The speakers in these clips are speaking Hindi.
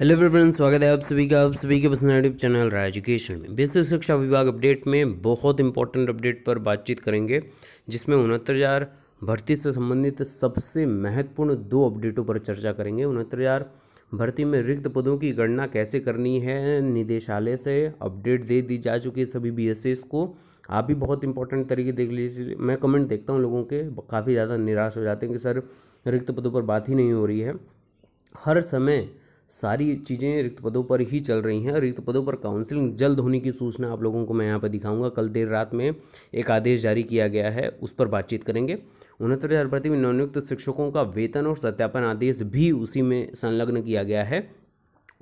हेलो फ्रेंड्स स्वागत है आप सभी का आप सभी के पसंद यूट्यूब चैनल राय एजुकेशन में बेसिक शिक्षा विभाग अपडेट में बहुत इंपॉर्टेंट अपडेट पर बातचीत करेंगे जिसमें उनहत्तर हज़ार भर्ती से संबंधित सबसे महत्वपूर्ण दो अपडेटों पर चर्चा करेंगे उनहत्तर हज़ार भर्ती में रिक्त पदों की गणना कैसे करनी है निदेशालय से अपडेट दे दी जा चुकी है सभी बी को आप भी बहुत इंपॉर्टेंट तरीके देख लीजिए मैं कमेंट देखता हूँ लोगों के काफ़ी ज़्यादा निराश हो जाते हैं कि सर रिक्त पदों पर बात ही नहीं हो रही है हर समय सारी चीज़ें रिक्त पदों पर ही चल रही हैं रिक्त पदों पर काउंसलिंग जल्द होने की सूचना आप लोगों को मैं यहाँ पर दिखाऊंगा कल देर रात में एक आदेश जारी किया गया है उस पर बातचीत करेंगे उनहत्तर हज़ार भर्ती में नवनियुक्त शिक्षकों का वेतन और सत्यापन आदेश भी उसी में संलग्न किया गया है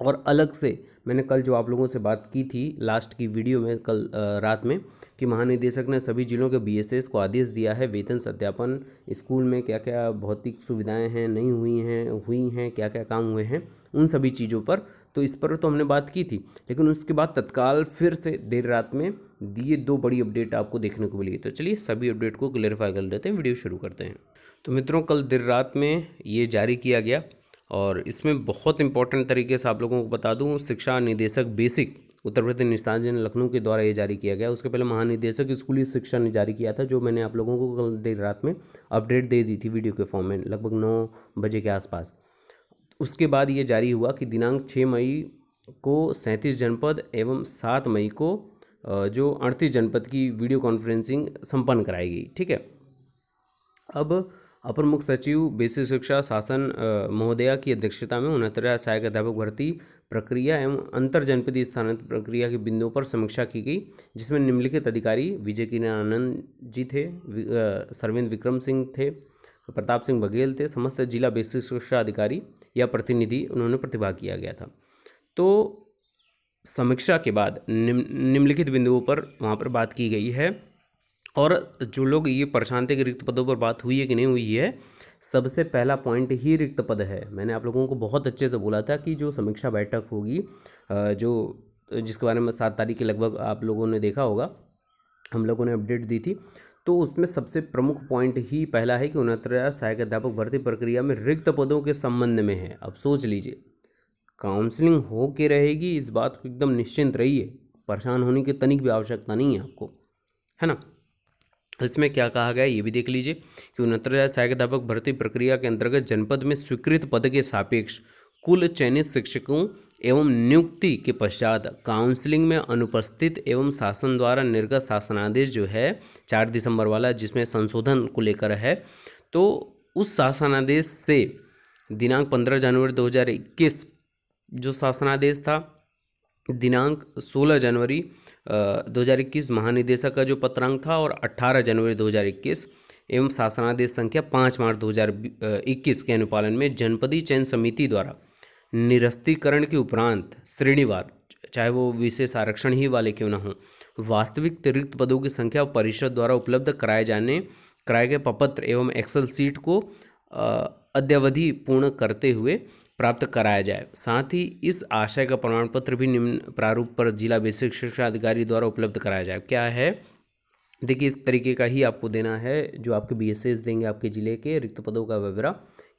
और अलग से मैंने कल जो आप लोगों से बात की थी लास्ट की वीडियो में कल रात में कि महानिदेशक ने सभी जिलों के बीएसएस को आदेश दिया है वेतन सत्यापन स्कूल में क्या क्या भौतिक सुविधाएं हैं नहीं हुई हैं हुई हैं क्या क्या काम हुए हैं उन सभी चीज़ों पर तो इस पर तो हमने बात की थी लेकिन उसके बाद तत्काल फिर से देर रात में दिए दो बड़ी अपडेट आपको देखने को मिली तो चलिए सभी अपडेट को क्लियरिफाई कर लेते हैं वीडियो शुरू करते हैं तो मित्रों कल देर रात में ये जारी किया गया और इसमें बहुत इंपॉर्टेंट तरीके से आप लोगों को बता दूँ शिक्षा निदेशक बेसिक उत्तर प्रदेश निशान लखनऊ के द्वारा ये जारी किया गया उसके पहले महानिदेशक स्कूली शिक्षा ने जारी किया था जो मैंने आप लोगों को कल देर रात में अपडेट दे दी थी वीडियो के फॉर्म में लगभग नौ बजे के आसपास उसके बाद ये जारी हुआ कि दिनांक छः मई को सैंतीस जनपद एवं सात मई को जो अड़तीस जनपद की वीडियो कॉन्फ्रेंसिंग संपन्न कराई गई ठीक है अब अपर मुख्य सचिव बेसिक शिक्षा शासन महोदया की अध्यक्षता में उनहत्तर सहायक अध्यापक भर्ती प्रक्रिया एवं अंतर जनपद स्थानांतरण प्रक्रिया के बिंदुओं पर समीक्षा की गई जिसमें निम्नलिखित अधिकारी विजय किरण आनंद जी थे सरविंद विक्रम सिंह थे प्रताप सिंह बघेल थे समस्त जिला बेसिक शिक्षा अधिकारी या प्रतिनिधि उन्होंने प्रतिभाग किया गया था तो समीक्षा के बाद निम्नलिखित बिंदुओं पर वहाँ पर बात की गई है और जो लोग ये परेशान थे कि रिक्त पदों पर बात हुई है कि नहीं हुई है सबसे पहला पॉइंट ही रिक्त पद है मैंने आप लोगों को बहुत अच्छे से बोला था कि जो समीक्षा बैठक होगी जो जिसके बारे में सात तारीख के लगभग आप लोगों ने देखा होगा हम लोगों ने अपडेट दी थी तो उसमें सबसे प्रमुख पॉइंट ही पहला है कि उनहत्तर सहायक अध्यापक भर्ती प्रक्रिया में रिक्त पदों के संबंध में है अब सोच लीजिए काउंसलिंग हो के रहेगी इस बात को एकदम निश्चिंत रहिए परेशान होने की तनिक भी आवश्यकता नहीं है आपको है ना इसमें क्या कहा गया ये भी देख लीजिए कि उनहत्तर हज़ार सहायक अध्यापक भर्ती प्रक्रिया के अंतर्गत जनपद में स्वीकृत पद के सापेक्ष कुल चयनित शिक्षकों एवं नियुक्ति के पश्चात काउंसलिंग में अनुपस्थित एवं शासन द्वारा निर्गत शासनादेश जो है चार दिसंबर वाला जिसमें संशोधन को लेकर है तो उस शासनादेश से दिनांक पंद्रह जनवरी दो जो शासनादेश था दिनांक सोलह जनवरी 2021 महानिदेशक का जो पत्रांक था और 18 जनवरी 2021 एवं शासनादेश संख्या 5 मार्च 2021 के अनुपालन में जनपदी चयन समिति द्वारा निरस्तीकरण के उपरांत श्रेणीवार चाहे वो विशेष आरक्षण ही वाले क्यों ना हो वास्तविक रिक्त पदों की संख्या परिषद द्वारा उपलब्ध कराए जाने कराए गए पपत्र एवं एक्सल सीट को अद्यावधि पूर्ण करते हुए प्राप्त कराया जाए साथ ही इस आशय का प्रमाण पत्र भी निम्न प्रारूप पर जिला बेसिक शिक्षा अधिकारी द्वारा उपलब्ध कराया जाए क्या है देखिए इस तरीके का ही आपको देना है जो आपके बी देंगे आपके ज़िले के रिक्त पदों का विवरा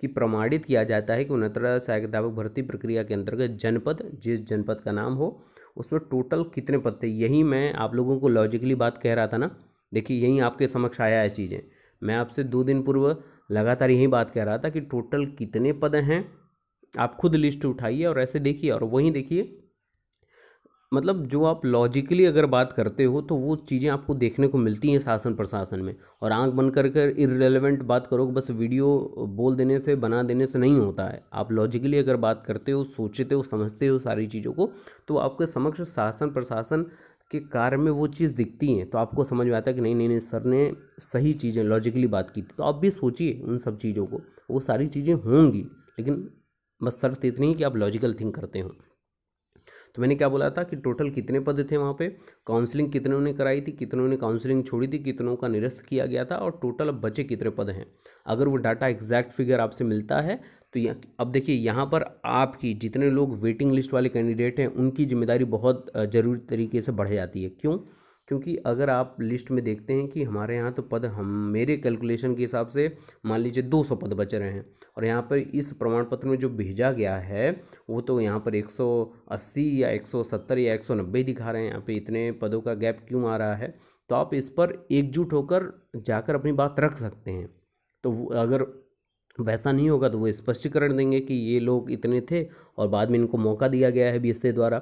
कि प्रमाणित किया जाता है कि उनहत्तर सहायक अध्यापक भर्ती प्रक्रिया के अंतर्गत जनपद जिस जनपद का नाम हो उसमें टोटल कितने पद थे यही मैं आप लोगों को लॉजिकली बात कह रहा था ना देखिए यही आपके समक्ष आया है चीज़ें मैं आपसे दो दिन पूर्व लगातार यही बात कह रहा था कि टोटल कितने पद हैं आप खुद लिस्ट उठाइए और ऐसे देखिए और वहीं देखिए मतलब जो आप लॉजिकली अगर बात करते हो तो वो चीज़ें आपको देखने को मिलती हैं शासन प्रशासन में और आंख बंद कर कर इरेलीवेंट बात करो बस वीडियो बोल देने से बना देने से नहीं होता है आप लॉजिकली अगर बात करते हो सोचते हो समझते हो सारी चीज़ों को तो आपके समक्ष शासन प्रशासन के कार्य में वो चीज़ दिखती हैं तो आपको समझ में आता है कि नहीं नहीं नहीं सर ने सही चीज़ें लॉजिकली बात की तो आप भी सोचिए उन सब चीज़ों को वो सारी चीज़ें होंगी लेकिन बस शर्त इतनी कि आप लॉजिकल थिंक करते हो तो मैंने क्या बोला था कि टोटल कितने पद थे वहाँ पे काउंसलिंग कितनों ने कराई थी कितनों ने काउंसलिंग छोड़ी थी कितनों का निरस्त किया गया था और टोटल अब बचे कितने पद हैं अगर वो डाटा एग्जैक्ट फिगर आपसे मिलता है तो यह, अब देखिए यहाँ पर आपकी जितने लोग वेटिंग लिस्ट वाले कैंडिडेट हैं उनकी जिम्मेदारी बहुत ज़रूरी तरीके से बढ़ जाती है क्यों क्योंकि अगर आप लिस्ट में देखते हैं कि हमारे यहाँ तो पद हम मेरे कैलकुलेशन के हिसाब से मान लीजिए दो सौ पद बच रहे हैं और यहाँ पर इस प्रमाण पत्र में जो भेजा गया है वो तो यहाँ पर एक सौ अस्सी या एक सौ सत्तर या एक सौ नब्बे दिखा रहे हैं यहाँ पे इतने पदों का गैप क्यों आ रहा है तो आप इस पर एकजुट होकर जाकर अपनी बात रख सकते हैं तो अगर वैसा नहीं होगा तो वो स्पष्टीकरण देंगे कि ये लोग इतने थे और बाद में इनको मौका दिया गया है ए द्वारा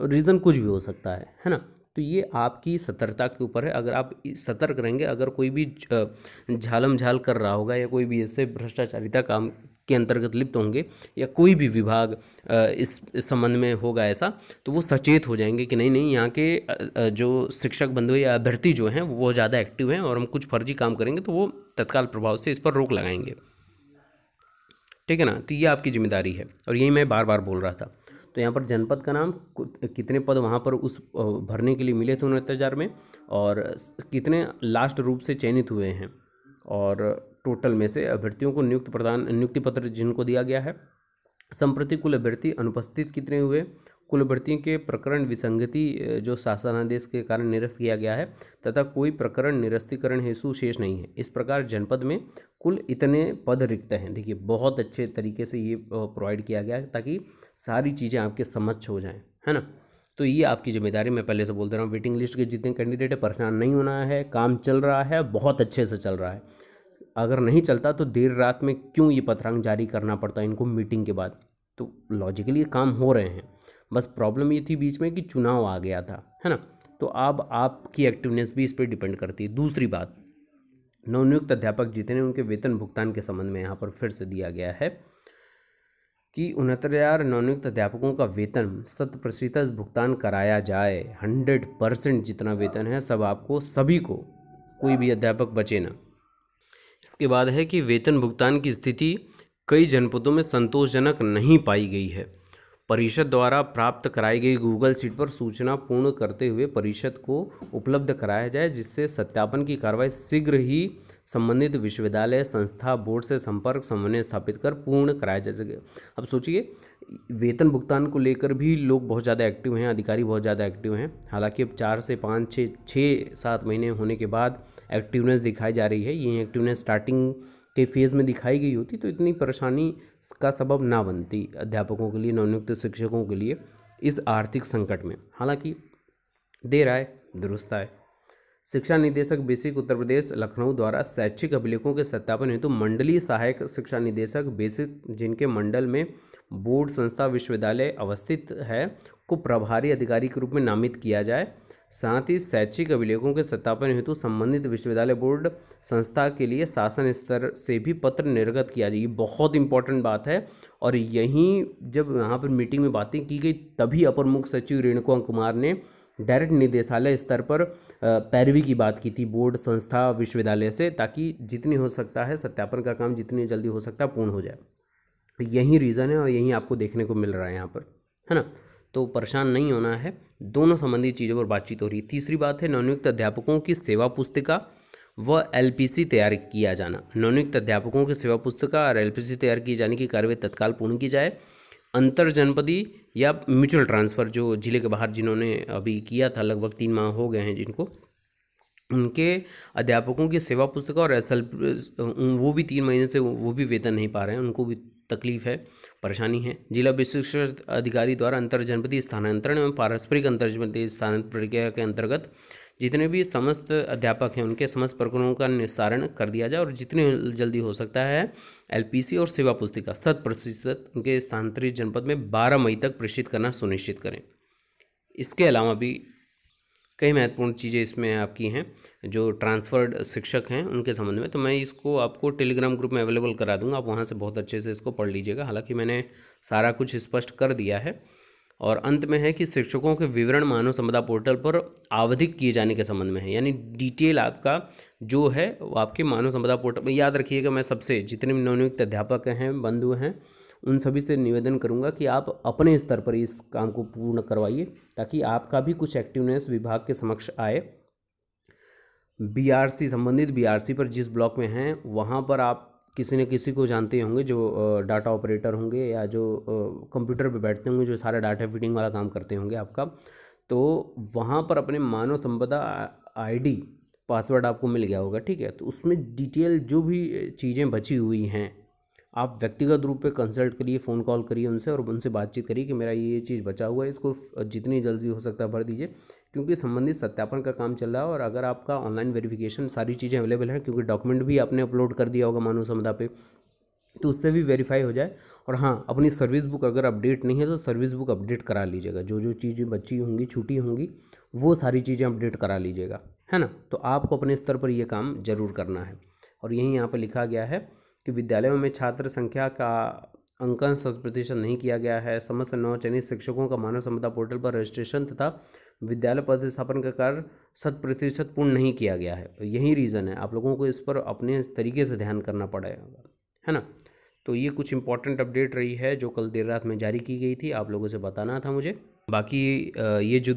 रीज़न कुछ भी हो सकता है है ना तो ये आपकी सतर्कता के ऊपर है अगर आप सतर्क रहेंगे अगर कोई भी झालम झाल कर रहा होगा या कोई भी ऐसे भ्रष्टाचारिता काम के अंतर्गत लिप्त होंगे या कोई भी विभाग इस संबंध में होगा ऐसा तो वो सचेत हो जाएंगे कि नहीं नहीं यहाँ के जो शिक्षक बंधु या अभ्यर्थी जो हैं वो ज़्यादा एक्टिव हैं और हम कुछ फर्जी काम करेंगे तो वो तत्काल प्रभाव से इस पर रोक लगाएंगे ठीक है ना तो ये आपकी जिम्मेदारी है और यही मैं बार बार बोल रहा था तो यहाँ पर जनपद का नाम कितने पद वहाँ पर उस भरने के लिए मिले थे उनहत्तर हज़ार में और कितने लास्ट रूप से चयनित हुए हैं और टोटल में से अभ्यर्थियों को नियुक्त प्रदान नियुक्ति पत्र जिनको दिया गया है संप्रति कुल अभ्यर्थी अनुपस्थित कितने हुए कुल भर्तियों के प्रकरण विसंगति जो शासनादेश के कारण निरस्त किया गया है तथा कोई प्रकरण निरस्तीकरण हेतु शेष नहीं है इस प्रकार जनपद में कुल इतने पद रिक्त हैं देखिए बहुत अच्छे तरीके से ये प्रोवाइड किया गया है ताकि सारी चीज़ें आपके समझ हो जाएँ है ना तो ये आपकी जिम्मेदारी मैं पहले से बोल दे रहा हूँ वेटिंग लिस्ट के जितने कैंडिडेट है परेशान नहीं होना है काम चल रहा है बहुत अच्छे से चल रहा है अगर नहीं चलता तो देर रात में क्यों ये पत्रांग जारी करना पड़ता है इनको मीटिंग के बाद तो लॉजिकली काम हो रहे हैं बस प्रॉब्लम ये थी बीच में कि चुनाव आ गया था है ना तो अब आपकी एक्टिवनेस भी इस पर डिपेंड करती है दूसरी बात नवनियुक्त अध्यापक जितने उनके वेतन भुगतान के संबंध में यहाँ पर फिर से दिया गया है कि उनहत्तर हज़ार नवनियुक्त अध्यापकों का वेतन शत प्रतिशत भुगतान कराया जाए हंड्रेड परसेंट जितना वेतन है सब आपको सभी को कोई भी अध्यापक बचे ना इसके बाद है कि वेतन भुगतान की स्थिति कई जनपदों में संतोषजनक नहीं पाई गई है परिषद द्वारा प्राप्त कराई गई गूगल सीट पर सूचना पूर्ण करते हुए परिषद को उपलब्ध कराया जाए जिससे सत्यापन की कार्रवाई शीघ्र ही संबंधित विश्वविद्यालय संस्था बोर्ड से संपर्क समन्वय स्थापित कर पूर्ण कराया जा सके अब सोचिए वेतन भुगतान को लेकर भी लोग बहुत ज़्यादा एक्टिव हैं अधिकारी बहुत ज़्यादा एक्टिव हैं हालांकि अब चार से पाँच छः छः सात महीने होने के बाद एक्टिवनेस दिखाई जा रही है ये एक्टिवनेस स्टार्टिंग के फेज़ में दिखाई गई होती तो इतनी परेशानी का सबब ना बनती अध्यापकों के लिए नवनियुक्त शिक्षकों के लिए इस आर्थिक संकट में हालांकि देर आए दुरुस्त आए शिक्षा निदेशक बेसिक उत्तर प्रदेश लखनऊ द्वारा शैक्षिक अभिलेखों के सत्यापन हेतु तो मंडलीय सहायक शिक्षा निदेशक बेसिक जिनके मंडल में बोर्ड संस्था विश्वविद्यालय अवस्थित है को प्रभारी अधिकारी के रूप में नामित किया जाए साथ ही शैक्षिक अभिलेखों के सत्यापन हेतु संबंधित विश्वविद्यालय बोर्ड संस्था के लिए शासन स्तर से भी पत्र निर्गत किया जाए ये बहुत इंपॉर्टेंट बात है और यहीं जब यहाँ पर मीटिंग में बातें की गई तभी अपर मुख्य सचिव रेणुका कुमार ने डायरेक्ट निदेशालय स्तर पर पैरवी की बात की थी बोर्ड संस्था विश्वविद्यालय से ताकि जितनी हो सकता है सत्यापन का काम जितनी जल्दी हो सकता है पूर्ण हो जाए यही रीज़न है और यही आपको देखने को मिल रहा है यहाँ पर है ना तो परेशान नहीं होना है दोनों संबंधी चीज़ों पर बातचीत हो रही है तीसरी बात है नवनियुक्त अध्यापकों की सेवा पुस्तिका व एल तैयार किया जाना नवनियुक्त अध्यापकों की सेवा पुस्तिका और एल तैयार किए जाने की कार्रवाई तत्काल पूर्ण की जाए अंतर जनपदी या म्यूचुअल ट्रांसफ़र जो ज़िले के बाहर जिन्होंने अभी किया था लगभग तीन माह हो गए हैं जिनको उनके अध्यापकों की सेवा पुस्तक और एस वो भी तीन महीने से वो भी वेतन नहीं पा रहे हैं उनको भी तकलीफ है परेशानी है जिला विशिष्ट अधिकारी द्वारा अंतर जनपदीय स्थानांतरण एवं पारस्परिक अंतर जनपदीय स्थानांतरण प्रक्रिया के अंतर्गत जितने भी समस्त अध्यापक हैं उनके समस्त प्रकरणों का निस्तारण कर दिया जाए और जितनी जल्दी हो सकता है एलपीसी और सेवा पुस्तिका शत प्रतिशत उनके स्थानांतरित जनपद में बारह मई तक प्रेषित करना सुनिश्चित करें इसके अलावा भी कई महत्वपूर्ण चीज़ें इसमें आपकी हैं जो ट्रांसफर्ड शिक्षक हैं उनके संबंध में तो मैं इसको आपको टेलीग्राम ग्रुप में अवेलेबल करा दूंगा आप वहाँ से बहुत अच्छे से इसको पढ़ लीजिएगा हालांकि मैंने सारा कुछ स्पष्ट कर दिया है और अंत में है कि शिक्षकों के विवरण मानव संपदा पोर्टल पर आवधिक किए जाने के संबंध में है यानी डिटेल आपका जो है वो आपके मानव संपदा पोर्टल में याद रखिएगा मैं सबसे जितने भी नवनियुक्त अध्यापक हैं बंधु हैं उन सभी से निवेदन करूँगा कि आप अपने स्तर पर इस काम को पूर्ण करवाइए ताकि आपका भी कुछ एक्टिवनेस विभाग के समक्ष आए बीआरसी संबंधित बीआरसी पर जिस ब्लॉक में हैं वहाँ पर आप किसी न किसी को जानते होंगे जो डाटा ऑपरेटर होंगे या जो कंप्यूटर पर बैठते होंगे जो सारा डाटा फीडिंग वाला काम करते होंगे आपका तो वहाँ पर अपने मानव संपदा आईडी पासवर्ड आपको मिल गया होगा ठीक है तो उसमें डिटेल जो भी चीज़ें बची हुई हैं आप व्यक्तिगत रूप पे कंसल्ट करिए फ़ोन कॉल करिए उनसे और उनसे बातचीत करिए कि मेरा ये ये चीज़ बचा हुआ है इसको जितनी जल्दी हो सकता है भर दीजिए क्योंकि संबंधित सत्यापन का काम चल रहा है और अगर आपका ऑनलाइन वेरिफिकेशन सारी चीज़ें अवेलेबल हैं क्योंकि डॉक्यूमेंट भी आपने अपलोड कर दिया होगा मानव समुदा पर तो उससे भी वेरीफाई हो जाए और हाँ अपनी सर्विस बुक अगर अपडेट नहीं है तो सर्विस बुक अपडेट करा लीजिएगा जो जो चीज़ें बची होंगी छूटी होंगी वो सारी चीज़ें अपडेट करा लीजिएगा है ना तो आपको अपने स्तर पर ये काम ज़रूर करना है और यही यहाँ पर लिखा गया है कि विद्यालयों में छात्र संख्या का अंकन शत प्रतिशत नहीं किया गया है समस्त नवचयनित शिक्षकों का मानव समता पोर्टल पर रजिस्ट्रेशन तथा विद्यालय प्रतिस्थापन का कार्य शत प्रतिशत पूर्ण नहीं किया गया है तो यही रीज़न है आप लोगों को इस पर अपने तरीके से ध्यान करना पड़ेगा है ना तो ये कुछ इंपॉर्टेंट अपडेट रही है जो कल देर रात में जारी की गई थी आप लोगों से बताना था मुझे बाकी ये जो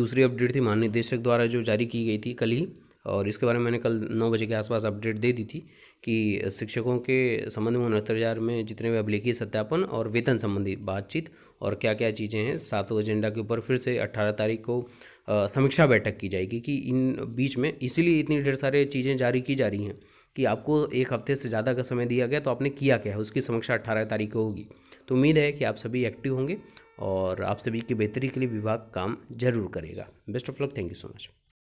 दूसरी अपडेट थी महानिदेशक द्वारा जो जारी की गई थी कल ही और इसके बारे में मैंने कल नौ बजे के आसपास अपडेट दे दी थी कि शिक्षकों के संबंध में उनहत्तर हज़ार में जितने भी अभिलेखीय सत्यापन और वेतन संबंधी बातचीत और क्या क्या चीज़ें हैं सातों एजेंडा के ऊपर फिर से अट्ठारह तारीख को समीक्षा बैठक की जाएगी कि इन बीच में इसीलिए इतनी ढेर सारे चीज़ें जारी की जा रही हैं कि आपको एक हफ्ते से ज़्यादा का समय दिया गया तो आपने किया क्या है उसकी समीक्षा अट्ठारह तारीख को होगी तो उम्मीद है कि आप सभी एक्टिव होंगे और आप सभी की बेहतरी के लिए विभाग काम जरूर करेगा best of luck thank you so much